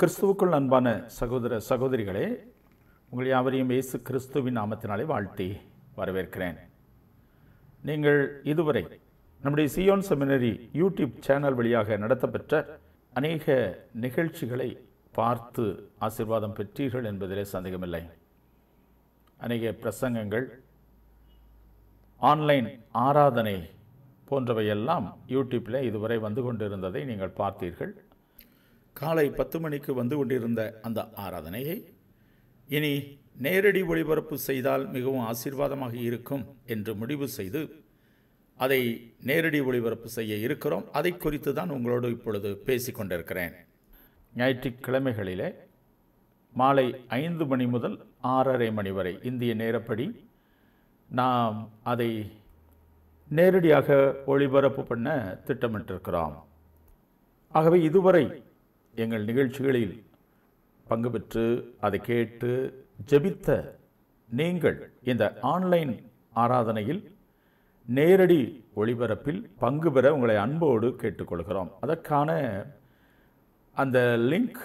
கிறிஸ்துவுக்குள் அன்பான சகோதர சகோதரிகளே உங்கள் யாவரையும் இயேசு கிறிஸ்துவின் நாமத்தினாலே வாழ்த்தி வரவேற்கிறேன் நீங்கள் இதுவரை நம்முடைய சியோன் செமினரி யூடியூப் சேனல் வழியாக நடத்தப்பெற்ற அநேக நிகழ்ச்சிகளை பார்த்து ஆசிர்வாதம் பெற்றீர்கள் என்பதிலே சந்தேகமில்லை அநேக பிரசங்கங்கள் ஆன்லைன் ஆராதனை போன்றவையெல்லாம் யூடியூப்பில் இதுவரை வந்து கொண்டிருந்ததை நீங்கள் பார்த்தீர்கள் காலை பத்து மணிக்கு வந்து கொண்டிருந்த அந்த ஆராதனையை இனி நேரடி ஒளிபரப்பு செய்தால் மிகவும் ஆசீர்வாதமாக இருக்கும் என்று முடிவு செய்து அதை நேரடி ஒளிபரப்பு செய்ய இருக்கிறோம் அதை குறித்து தான் உங்களோடு இப்பொழுது பேசி கொண்டிருக்கிறேன் ஞாயிற்றுக்கிழமைகளிலே மாலை ஐந்து மணி முதல் ஆறரை மணி வரை இந்திய நேரப்படி நாம் அதை நேரடியாக ஒளிபரப்பு பண்ண திட்டமிட்டிருக்கிறோம் ஆகவே இதுவரை எங்கள் நிகழ்ச்சிகளில் பங்கு பெற்று அதை கேட்டு ஜெபித்த நீங்கள் இந்த ஆன்லைன் ஆராதனையில் நேரடி ஒளிபரப்பில் பங்கு பெற உங்களை அன்போடு கேட்டுக்கொள்கிறோம் அதற்கான அந்த லிங்க்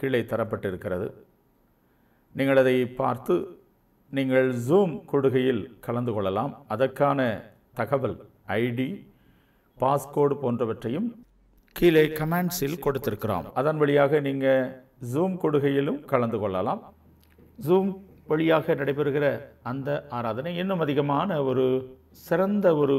கீழே தரப்பட்டிருக்கிறது நீங்கள் அதை பார்த்து நீங்கள் ஜூம் கொடுகையில் கலந்து கொள்ளலாம் அதற்கான தகவல் ஐடி பாஸ்கோடு போன்றவற்றையும் கீழே கமெண்ட்ஸில் கொடுத்திருக்கிறோம் அதன் வழியாக நீங்கள் ஜூம் கொடுகையிலும் கலந்து கொள்ளலாம் ஜூம் வழியாக நடைபெறுகிற அந்த ஆராதனை இன்னும் அதிகமான ஒரு சிறந்த ஒரு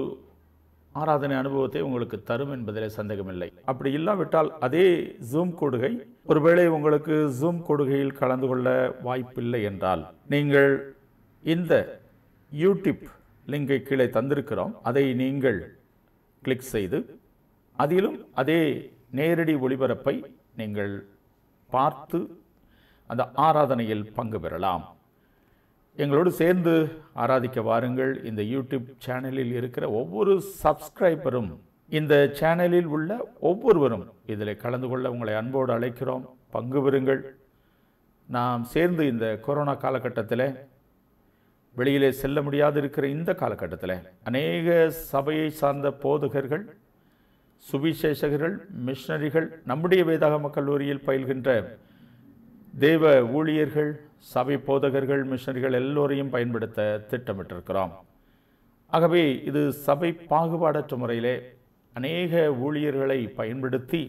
ஆராதனை அனுபவத்தை உங்களுக்கு தரும் என்பதில் சந்தேகமில்லை அப்படி இல்லாவிட்டால் அதே ஜூம் கொடுகை ஒருவேளை உங்களுக்கு ஜூம் கொடுகையில் கலந்து கொள்ள வாய்ப்பில்லை என்றால் நீங்கள் இந்த யூடியூப் லிங்கை கீழே தந்திருக்கிறோம் அதை நீங்கள் கிளிக் செய்து அதிலும் அதே நேரடி ஒளிபரப்பை நீங்கள் பார்த்து அந்த ஆராதனையில் பங்கு பெறலாம் எங்களோடு சேர்ந்து ஆராதிக்க வாருங்கள் இந்த யூடியூப் சேனலில் இருக்கிற ஒவ்வொரு சப்ஸ்கிரைபரும் இந்த சேனலில் உள்ள ஒவ்வொருவரும் இதில் கலந்து கொள்ள உங்களை அன்போடு அழைக்கிறோம் பங்கு பெறுங்கள் நாம் சேர்ந்து இந்த கொரோனா காலகட்டத்தில் வெளியிலே செல்ல முடியாது இருக்கிற இந்த காலகட்டத்தில் அநேக சபையை சார்ந்த போதகர்கள் சுவிசேஷகர்கள் மிஷனரிகள் நம்முடைய வேதாகம கல்லூரியில் பயில்கின்ற தேவ ஊழியர்கள் சபை போதகர்கள் மிஷனரிகள் எல்லோரையும் பயன்படுத்த திட்டமிட்டிருக்கிறோம் ஆகவே இது சபை பாகுபாடற்ற முறையிலே அநேக ஊழியர்களை பயன்படுத்தி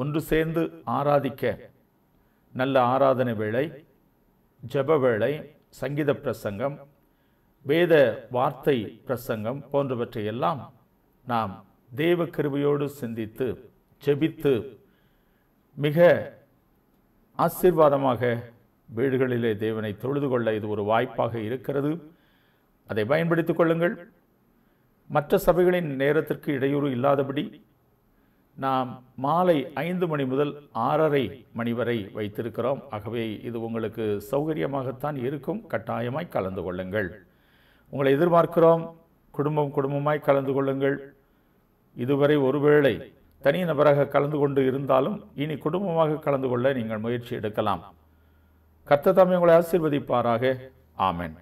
ஒன்று சேர்ந்து ஆராதிக்க நல்ல ஆராதனை வேளை ஜப வேளை சங்கீத பிரசங்கம் வேத வார்த்தை பிரசங்கம் போன்றவற்றை எல்லாம் நாம் தெய்வ கிருபையோடு சிந்தித்து செபித்து மிக ஆசீர்வாதமாக வீடுகளிலே தேவனை தொழுது கொள்ள இது ஒரு வாய்ப்பாக இருக்கிறது அதை பயன்படுத்திக் கொள்ளுங்கள் மற்ற சபைகளின் நேரத்திற்கு இடையூறு இல்லாதபடி நாம் மாலை ஐந்து மணி முதல் ஆறரை மணி வரை வைத்திருக்கிறோம் ஆகவே இது உங்களுக்கு சௌகரியமாகத்தான் இருக்கும் கட்டாயமாய் கலந்து கொள்ளுங்கள் உங்களை எதிர்பார்க்கிறோம் குடும்பம் குடும்பமாய் கலந்து கொள்ளுங்கள் இதுவரை ஒருவேளை தனி நபராக கலந்து கொண்டு இருந்தாலும் இனி குடும்பமாக கலந்து கொள்ள நீங்கள் முயற்சி எடுக்கலாம் கர்த்த தாமே உங்களை ஆசீர்வதிப்பாராக ஆமேன்